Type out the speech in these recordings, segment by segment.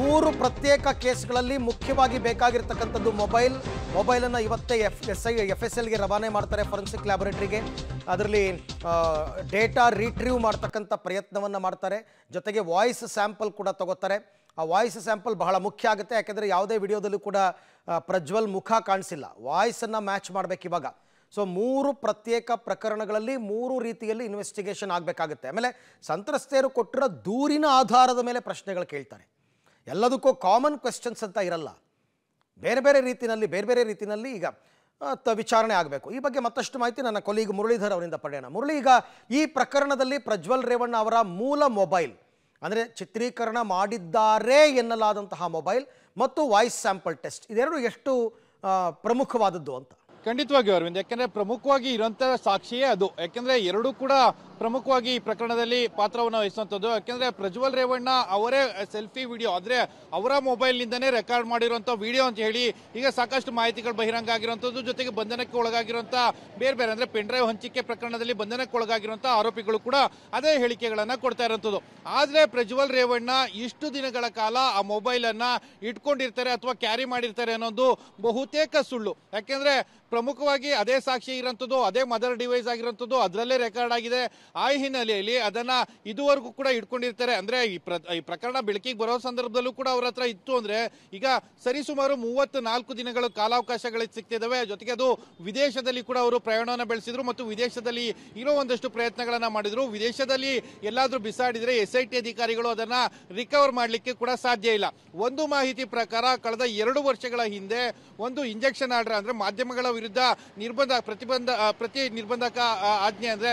ಮೂರು ಪ್ರತ್ಯೇಕ ಕೇಸ್ಗಳಲ್ಲಿ ಮುಖ್ಯವಾಗಿ ಬೇಕಾಗಿರ್ತಕ್ಕಂಥದ್ದು ಮೊಬೈಲ್ ಮೊಬೈಲನ್ನು ಇವತ್ತೇ F S I F S ಎಲ್ಗೆ ರವಾನೆ ಮಾಡ್ತಾರೆ ಫೊರೆನ್ಸಿಕ್ ಲ್ಯಾಬೊರೇಟ್ರಿಗೆ ಅದರಲ್ಲಿ ಡೇಟಾ ರೀಟ್ರೀವ್ ಮಾಡ್ತಕ್ಕಂಥ ಪ್ರಯತ್ನವನ್ನು ಮಾಡ್ತಾರೆ ಜೊತೆಗೆ ವಾಯ್ಸ್ ಸ್ಯಾಂಪಲ್ ಕೂಡ ತಗೋತಾರೆ ಆ ವಾಯ್ಸ್ ಸ್ಯಾಂಪಲ್ ಬಹಳ ಮುಖ್ಯ ಆಗುತ್ತೆ ಯಾಕೆಂದರೆ ಯಾವುದೇ ವಿಡಿಯೋದಲ್ಲೂ ಕೂಡ ಪ್ರಜ್ವಲ್ ಮುಖ ಕಾಣಿಸಿಲ್ಲ ವಾಯ್ಸನ್ನು ಮ್ಯಾಚ್ ಮಾಡಬೇಕು ಇವಾಗ ಸೊ ಮೂರು ಪ್ರತ್ಯೇಕ ಪ್ರಕರಣಗಳಲ್ಲಿ ಮೂರು ರೀತಿಯಲ್ಲಿ ಇನ್ವೆಸ್ಟಿಗೇಷನ್ ಆಗಬೇಕಾಗುತ್ತೆ ಆಮೇಲೆ ಸಂತ್ರಸ್ತೆಯರು ಕೊಟ್ಟಿರೋ ದೂರಿನ ಆಧಾರದ ಮೇಲೆ ಪ್ರಶ್ನೆಗಳು ಕೇಳ್ತಾರೆ ಎಲ್ಲದಕ್ಕೂ ಕಾಮನ್ ಕ್ವೆಶನ್ಸ್ ಅಂತ ಇರಲ್ಲ ಬೇರೆ ಬೇರೆ ರೀತಿಯಲ್ಲಿ ಬೇರೆ ಬೇರೆ ರೀತಿಯಲ್ಲಿ ಈಗ ತ ವಿಚಾರಣೆ ಆಗಬೇಕು ಈ ಬಗ್ಗೆ ಮತ್ತಷ್ಟು ಮಾಹಿತಿ ನನ್ನ ಕೊಲೀಗ್ ಮುರಳೀಧರ್ ಅವರಿಂದ ಪಡೆಯೋಣ ಮುರಳಿ ಈಗ ಈ ಪ್ರಕರಣದಲ್ಲಿ ಪ್ರಜ್ವಲ್ ರೇವಣ್ಣ ಅವರ ಮೂಲ ಮೊಬೈಲ್ ಅಂದರೆ ಚಿತ್ರೀಕರಣ ಮಾಡಿದ್ದಾರೆ ಎನ್ನಲಾದಂತಹ ಮೊಬೈಲ್ ಮತ್ತು ವಾಯ್ಸ್ ಸ್ಯಾಂಪಲ್ ಟೆಸ್ಟ್ ಇದೆರಡು ಎಷ್ಟು ಪ್ರಮುಖವಾದದ್ದು ಅಂತ ಖಂಡಿತವಾಗಿ ಅರವಿಂದ್ ಯಾಕೆಂದರೆ ಪ್ರಮುಖವಾಗಿ ಇರುವಂಥ ಸಾಕ್ಷಿಯೇ ಅದು ಯಾಕೆಂದರೆ ಎರಡೂ ಕೂಡ ಪ್ರಮುಖವಾಗಿ ಈ ಪ್ರಕರಣದಲ್ಲಿ ಪಾತ್ರವನ್ನು ವಹಿಸುವಂಥದ್ದು ಯಾಕೆಂದರೆ ಪ್ರಜ್ವಲ್ ರೇವಣ್ಣ ಅವರೇ ಸೆಲ್ಫಿ ವಿಡಿಯೋ ಆದರೆ ಅವರ ಮೊಬೈಲ್ನಿಂದನೇ ರೆಕಾರ್ಡ್ ಮಾಡಿರುವಂಥ ವಿಡಿಯೋ ಅಂತ ಹೇಳಿ ಈಗ ಸಾಕಷ್ಟು ಮಾಹಿತಿಗಳು ಬಹಿರಂಗ ಆಗಿರುವಂಥದ್ದು ಜೊತೆಗೆ ಬಂಧನಕ್ಕೆ ಒಳಗಾಗಿರುವಂಥ ಬೇರೆ ಬೇರೆ ಅಂದರೆ ಡ್ರೈವ್ ಹಂಚಿಕೆ ಪ್ರಕರಣದಲ್ಲಿ ಬಂಧನಕ್ಕೆ ಒಳಗಾಗಿರುವಂಥ ಆರೋಪಿಗಳು ಕೂಡ ಅದೇ ಹೇಳಿಕೆಗಳನ್ನು ಕೊಡ್ತಾ ಇರುವಂಥದ್ದು ಆದರೆ ಪ್ರಜ್ವಲ್ ರೇವಣ್ಣ ಇಷ್ಟು ದಿನಗಳ ಕಾಲ ಆ ಮೊಬೈಲನ್ನು ಇಟ್ಕೊಂಡಿರ್ತಾರೆ ಅಥವಾ ಕ್ಯಾರಿ ಮಾಡಿರ್ತಾರೆ ಅನ್ನೋದು ಬಹುತೇಕ ಸುಳ್ಳು ಯಾಕೆಂದರೆ ಪ್ರಮುಖವಾಗಿ ಅದೇ ಸಾಕ್ಷಿ ಇರೋಂಥದ್ದು ಅದೇ ಮದರ್ ಡಿವೈಸ್ ಆಗಿರೋಂಥದ್ದು ಅದರಲ್ಲೇ ರೆಕಾರ್ಡ್ ಆಗಿದೆ ಆ ಹಿನ್ನೆಲೆಯಲ್ಲಿ ಅದನ್ನ ಇದುವರೆಗೂ ಕೂಡ ಇಟ್ಕೊಂಡಿರ್ತಾರೆ ಅಂದ್ರೆ ಈ ಪ್ರಕರಣ ಬೆಳಕಿಗೆ ಬರೋ ಸಂದರ್ಭದಲ್ಲೂ ಕೂಡ ಅವ್ರ ಹತ್ರ ಇತ್ತು ಅಂದ್ರೆ ಈಗ ಸರಿಸುಮಾರು ಮೂವತ್ತು ನಾಲ್ಕು ದಿನಗಳ ಕಾಲಾವಕಾಶಗಳು ಸಿಗ್ತಿದ್ದಾವೆ ಜೊತೆಗೆ ಅದು ವಿದೇಶದಲ್ಲಿ ಕೂಡ ಅವರು ಪ್ರಯಾಣವನ್ನು ಬೆಳೆಸಿದ್ರು ಮತ್ತು ವಿದೇಶದಲ್ಲಿ ಇರೋ ಒಂದಷ್ಟು ಪ್ರಯತ್ನಗಳನ್ನ ಮಾಡಿದ್ರು ವಿದೇಶದಲ್ಲಿ ಎಲ್ಲಾದ್ರೂ ಬಿಸಾಡಿದ್ರೆ ಎಸ್ ಐ ಟಿ ಅಧಿಕಾರಿಗಳು ಅದನ್ನ ರಿಕವರ್ ಮಾಡಲಿಕ್ಕೆ ಕೂಡ ಸಾಧ್ಯ ಇಲ್ಲ ಒಂದು ಮಾಹಿತಿ ಪ್ರಕಾರ ಕಳೆದ ಎರಡು ವರ್ಷಗಳ ಹಿಂದೆ ಒಂದು ಇಂಜೆಕ್ಷನ್ ಆರ್ಡರ್ ಅಂದ್ರೆ ಮಾಧ್ಯಮಗಳ ವಿರುದ್ಧ ನಿರ್ಬಂಧ ಪ್ರತಿಬಂಧ ಪ್ರತಿ ನಿರ್ಬಂಧಕ ಆಜ್ಞೆ ಅಂದ್ರೆ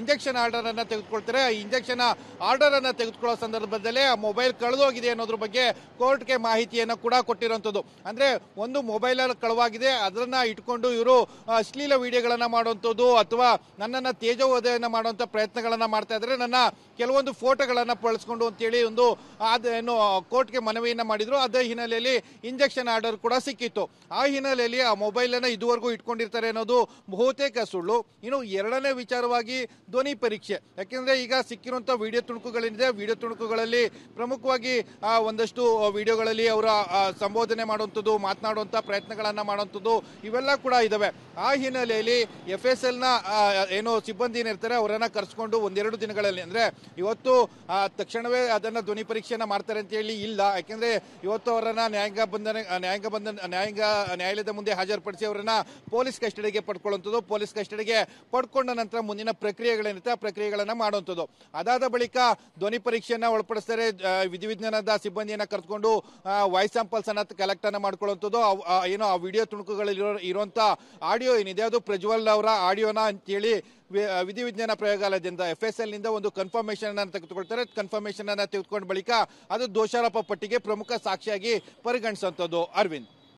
ಇಂಜೆಕ್ಷನ್ ಆರ್ಡರ್ ಅನ್ನ ತೆಗೆದುಕೊಳ್ತಾರೆ ಆ ಇಂಜೆಕ್ಷನ್ ಅನ್ನ ತೆಗೆದುಕೊಳ್ಳೋ ಸಂದರ್ಭದಲ್ಲಿ ಆ ಮೊಬೈಲ್ ಕಳೆದೋಗಿದೆ ಅನ್ನೋದ್ರ ಬಗ್ಗೆ ಕೋರ್ಟ್ಗೆ ಮಾಹಿತಿಯನ್ನು ಕೂಡ ಕೊಟ್ಟಿರೋಂಥದ್ದು ಅಂದ್ರೆ ಒಂದು ಮೊಬೈಲ್ ಕಳವಾಗಿದೆ ಅದನ್ನ ಇಟ್ಕೊಂಡು ಇವರು ಅಶ್ಲೀಲ ವಿಡಿಯೋಗಳನ್ನ ಮಾಡುವಂಥದ್ದು ಅಥವಾ ನನ್ನನ್ನು ತೇಜೋವಧೆಯನ್ನು ಮಾಡುವಂಥ ಪ್ರಯತ್ನಗಳನ್ನು ಮಾಡ್ತಾ ಇದ್ರೆ ನನ್ನ ಕೆಲವೊಂದು ಫೋಟೋಗಳನ್ನು ಬಳಸ್ಕೊಂಡು ಅಂತೇಳಿ ಒಂದು ಅದೇನು ಕೋರ್ಟ್ಗೆ ಮನವಿಯನ್ನು ಮಾಡಿದ್ರು ಅದೇ ಹಿನ್ನೆಲೆಯಲ್ಲಿ ಇಂಜೆಕ್ಷನ್ ಆರ್ಡರ್ ಕೂಡ ಸಿಕ್ಕಿತ್ತು ಆ ಹಿನ್ನೆಲೆಯಲ್ಲಿ ಆ ಮೊಬೈಲನ್ನು ಇದುವರೆಗೂ ಇಟ್ಕೊಂಡಿರ್ತಾರೆ ಅನ್ನೋದು ಬಹುತೇಕ ಸುಳ್ಳು ಇನ್ನು ಎರಡನೇ ವಿಚಾರವಾಗಿ ಧ್ವನಿ ಪರೀಕ್ಷೆ ಯಾಕೆಂದರೆ ಈಗ ಸಿಕ್ಕಿರುವಂಥ ವಿಡಿಯೋ ತುಣುಕುಗಳೇನಿದೆ ವಿಡಿಯೋ ತುಣುಕುಗಳಲ್ಲಿ ಪ್ರಮುಖವಾಗಿ ಒಂದಷ್ಟು ವಿಡಿಯೋಗಳಲ್ಲಿ ಅವರ ಸಂಬೋಧನೆ ಮಾಡುವಂಥದ್ದು ಮಾತನಾಡುವಂಥ ಪ್ರಯತ್ನಗಳನ್ನು ಮಾಡುವಂಥದ್ದು ಇವೆಲ್ಲ ಕೂಡ ಇದ್ದಾವೆ ಆ ಹಿನ್ನೆಲೆಯಲ್ಲಿ ಎಫ್ ಎಸ್ ಎಲ್ನ ಏನು ಸಿಬ್ಬಂದಿ ಏನಿರ್ತಾರೆ ಅವರನ್ನು ಕರೆಸ್ಕೊಂಡು ಒಂದೆರಡು ದಿನಗಳಲ್ಲಿ ಅಂದರೆ ಇವತ್ತು ತಕ್ಷಣವೇ ಅದನ್ನು ಧ್ವನಿ ಪರೀಕ್ಷೆಯನ್ನು ಮಾಡ್ತಾರೆ ಅಂತ ಹೇಳಿ ಇಲ್ಲ ಯಾಕೆಂದರೆ ಇವತ್ತು ಅವರನ್ನು ನ್ಯಾಯಾಂಗ ಬಂಧನ ನ್ಯಾಯಾಂಗ ಬಂಧನ ನ್ಯಾಯಾಂಗ ನ್ಯಾಯಾಲಯದ ಮುಂದೆ ಹಾಜರುಪಡಿಸಿ ಅವರನ್ನು ಪೊಲೀಸ್ ಕಸ್ಟಡಿಗೆ ಪಡ್ಕೊಳ್ಳುವಂಥದ್ದು ಪೊಲೀಸ್ ಕಸ್ಟಡಿಗೆ ಪಡ್ಕೊಂಡ ನಂತರ ಮುಂದಿನ ಪ್ರಕ್ರಿಯೆ ಪ್ರಕ್ರಿಯೆಗಳೇನಿರುತ್ತೆ ಆ ಪ್ರಕ್ರಿಯೆಗಳನ್ನು ಮಾಡುವಂಥದ್ದು ಅದಾದ ಬಳಿಕ ಧ್ವನಿ ಪರೀಕ್ಷೆಯನ್ನು ಒಳಪಡಿಸ್ತಾರೆ ವಿಧಿವಿಜ್ಞಾನದ ಸಿಬ್ಬಂದಿಯನ್ನು ಕರೆದುಕೊಂಡು ವಾಯ್ಸ್ ಸ್ಯಾಂಪಲ್ಸ್ ಅನ್ನ ಕಲೆಕ್ಟ್ ಅನ್ನು ಮಾಡ್ಕೊಳ್ಳುವಂಥದ್ದು ಏನೋ ಆ ವಿಡಿಯೋ ತುಣುಕುಗಳಿರೋ ಇರುವಂಥ ಆಡಿಯೋ ಏನಿದೆ ಅದು ಪ್ರಜ್ವಲ್ ಅವರ ಆಡಿಯೋನ ಅಂತೇಳಿ ವಿಧಿವಿಜ್ಞಾನ ಪ್ರಯೋಗಾಲಯದಿಂದ ಎಫ್ ಎಸ್ ಎಲ್ ನಿಂದ ಒಂದು ಕನ್ಫರ್ಮೇಷನ್ ಅನ್ನು ತೆಗೆದುಕೊಳ್ತಾರೆ ಕನ್ಫರ್ಮೇಷನ್ ಅನ್ನು ತೆಗೆದುಕೊಂಡ ಬಳಿಕ ಅದು ದೋಷಾರೋಪ ಪಟ್ಟಿಗೆ ಪ್ರಮುಖ ಸಾಕ್ಷಿಯಾಗಿ ಪರಿಗಣಿಸುವಂಥದ್ದು ಅರವಿಂದ್